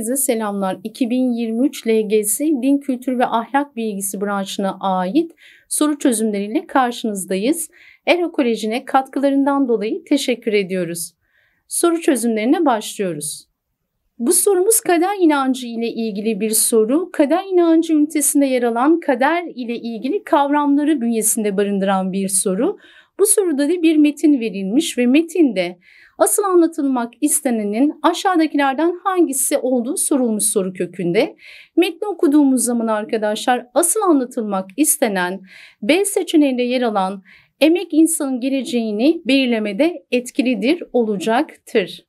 Herkese selamlar. 2023 LGS Din Kültür ve Ahlak Bilgisi branşına ait soru çözümleriyle karşınızdayız. ERA Koleji'ne katkılarından dolayı teşekkür ediyoruz. Soru çözümlerine başlıyoruz. Bu sorumuz kader inancı ile ilgili bir soru. Kader inancı ünitesinde yer alan kader ile ilgili kavramları bünyesinde barındıran bir soru. Bu soruda da bir metin verilmiş ve metinde asıl anlatılmak istenenin aşağıdakilerden hangisi olduğu sorulmuş soru kökünde. Metni okuduğumuz zaman arkadaşlar asıl anlatılmak istenen B seçeneğinde yer alan emek insanın geleceğini belirlemede etkilidir olacaktır.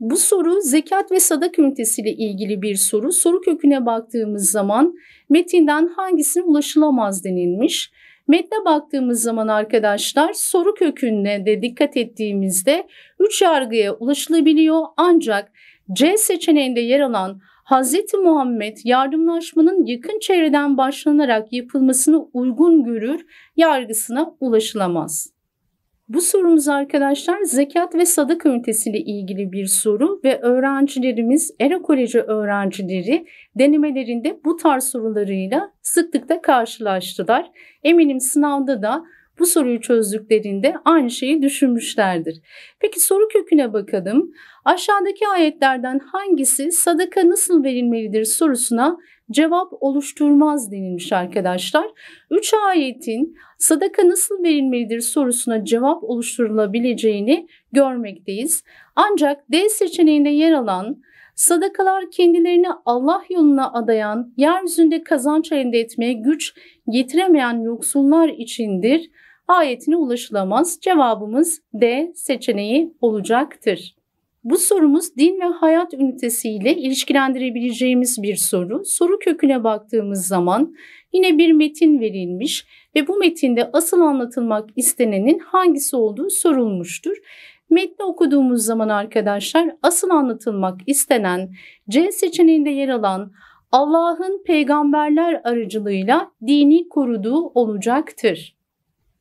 Bu soru zekat ve sadak ünitesiyle ilgili bir soru. Soru köküne baktığımız zaman metinden hangisine ulaşılamaz denilmiş. Metne baktığımız zaman arkadaşlar soru kökünde de dikkat ettiğimizde 3 yargıya ulaşılabiliyor ancak C seçeneğinde yer alan Hz. Muhammed yardımlaşmanın yakın çevreden başlanarak yapılmasını uygun görür yargısına ulaşılamaz. Bu sorumuz arkadaşlar zekat ve sadaka ünitesiyle ilgili bir soru ve öğrencilerimiz ERA Koleji öğrencileri denemelerinde bu tarz sorularıyla sıklıkla karşılaştılar. Eminim sınavda da bu soruyu çözdüklerinde aynı şeyi düşünmüşlerdir. Peki soru köküne bakalım. Aşağıdaki ayetlerden hangisi sadaka nasıl verilmelidir sorusuna cevap oluşturmaz denilmiş arkadaşlar. Üç ayetin sadaka nasıl verilmelidir sorusuna cevap oluşturulabileceğini görmekteyiz. Ancak D seçeneğinde yer alan Sadakalar kendilerini Allah yoluna adayan, yeryüzünde kazanç elde etmeye güç getiremeyen yoksullar içindir. Ayetine ulaşılamaz. Cevabımız D seçeneği olacaktır. Bu sorumuz din ve hayat ünitesiyle ilişkilendirebileceğimiz bir soru. Soru köküne baktığımız zaman yine bir metin verilmiş ve bu metinde asıl anlatılmak istenenin hangisi olduğu sorulmuştur. Metni okuduğumuz zaman arkadaşlar asıl anlatılmak istenen C seçeneğinde yer alan Allah'ın peygamberler aracılığıyla dini koruduğu olacaktır.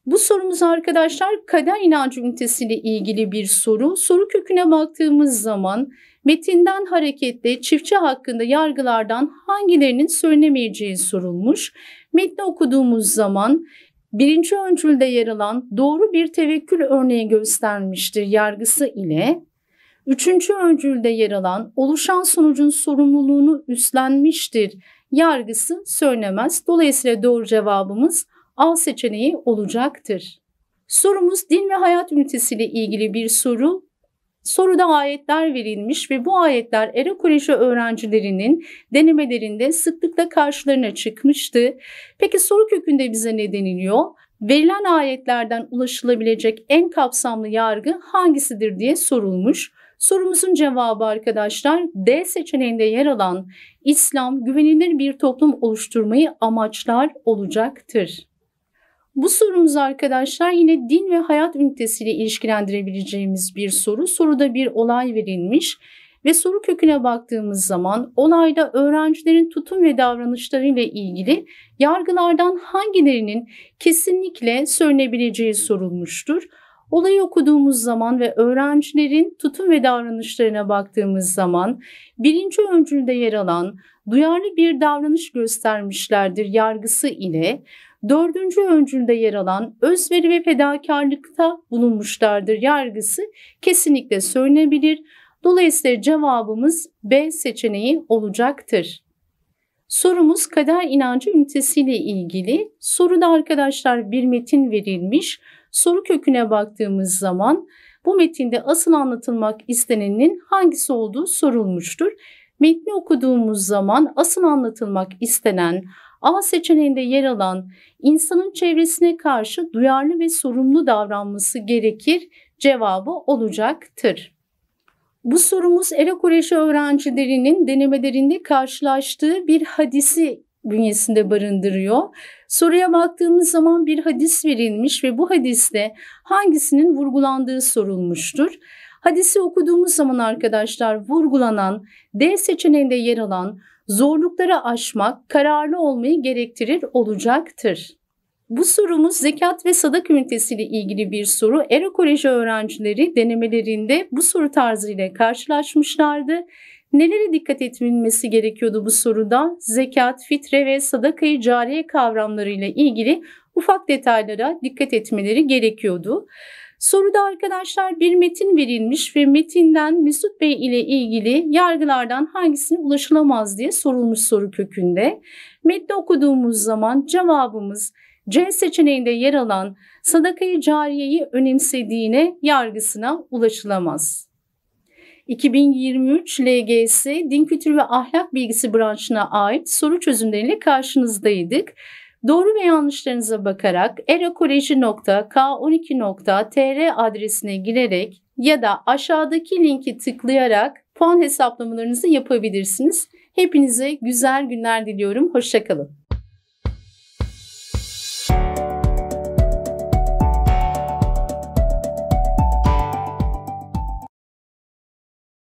Bu sorumuz arkadaşlar kader inancı ünitesiyle ilgili bir soru. Soru köküne baktığımız zaman metinden hareketle çiftçi hakkında yargılardan hangilerinin söylenemeyeceği sorulmuş. Metni okuduğumuz zaman birinci öncülde yer alan doğru bir tevekkül örneği göstermiştir yargısı ile üçüncü öncülde yer alan oluşan sonucun sorumluluğunu üstlenmiştir yargısı söylemez. Dolayısıyla doğru cevabımız A seçeneği olacaktır. Sorumuz din ve hayat ünitesiyle ilgili bir soru Soruda ayetler verilmiş ve bu ayetler Era öğrencilerinin denemelerinde sıklıkla karşılarına çıkmıştı. Peki soru kökünde bize ne deniliyor? Verilen ayetlerden ulaşılabilecek en kapsamlı yargı hangisidir diye sorulmuş. Sorumuzun cevabı arkadaşlar D seçeneğinde yer alan İslam güvenilir bir toplum oluşturmayı amaçlar olacaktır. Bu sorumuz arkadaşlar yine din ve hayat ünitesiyle ilişkilendirebileceğimiz bir soru. Soruda bir olay verilmiş ve soru köküne baktığımız zaman olayda öğrencilerin tutum ve davranışları ile ilgili yargılardan hangilerinin kesinlikle söylenebileceği sorulmuştur. Olayı okuduğumuz zaman ve öğrencilerin tutum ve davranışlarına baktığımız zaman birinci öncülde yer alan duyarlı bir davranış göstermişlerdir yargısı ile dördüncü öncülde yer alan özveri ve fedakarlıkta bulunmuşlardır yargısı kesinlikle söylenebilir. Dolayısıyla cevabımız B seçeneği olacaktır. Sorumuz kader inancı ünitesiyle ilgili. Soruda arkadaşlar bir metin verilmiş. Soru köküne baktığımız zaman bu metinde asıl anlatılmak istenenin hangisi olduğu sorulmuştur. Metni okuduğumuz zaman asıl anlatılmak istenen A seçeneğinde yer alan insanın çevresine karşı duyarlı ve sorumlu davranması gerekir cevabı olacaktır. Bu sorumuz Erakoreşi öğrencilerinin denemelerinde karşılaştığı bir hadisi bünyesinde barındırıyor. Soruya baktığımız zaman bir hadis verilmiş ve bu hadiste hangisinin vurgulandığı sorulmuştur. Hadisi okuduğumuz zaman arkadaşlar vurgulanan, D seçeneğinde yer alan zorlukları aşmak, kararlı olmayı gerektirir olacaktır. Bu sorumuz zekat ve sadak ile ilgili bir soru. Ero Koleji öğrencileri denemelerinde bu soru tarzıyla karşılaşmışlardı. Nelere dikkat edilmesi gerekiyordu bu soruda? Zekat, fitre ve sadakayı cariye kavramlarıyla ilgili ufak detaylara dikkat etmeleri gerekiyordu. Soruda arkadaşlar bir metin verilmiş ve metinden Mesut Bey ile ilgili yargılardan hangisine ulaşılamaz diye sorulmuş soru kökünde. Metni okuduğumuz zaman cevabımız C seçeneğinde yer alan sadakayı cariyeyi önemsediğine yargısına ulaşılamaz. 2023 LGS Din Kültürü ve Ahlak Bilgisi branşına ait soru çözümleriyle karşınızdaydık. Doğru ve yanlışlarınıza bakarak erakoleji.k12.tr adresine girerek ya da aşağıdaki linki tıklayarak puan hesaplamalarınızı yapabilirsiniz. Hepinize güzel günler diliyorum. Hoşçakalın.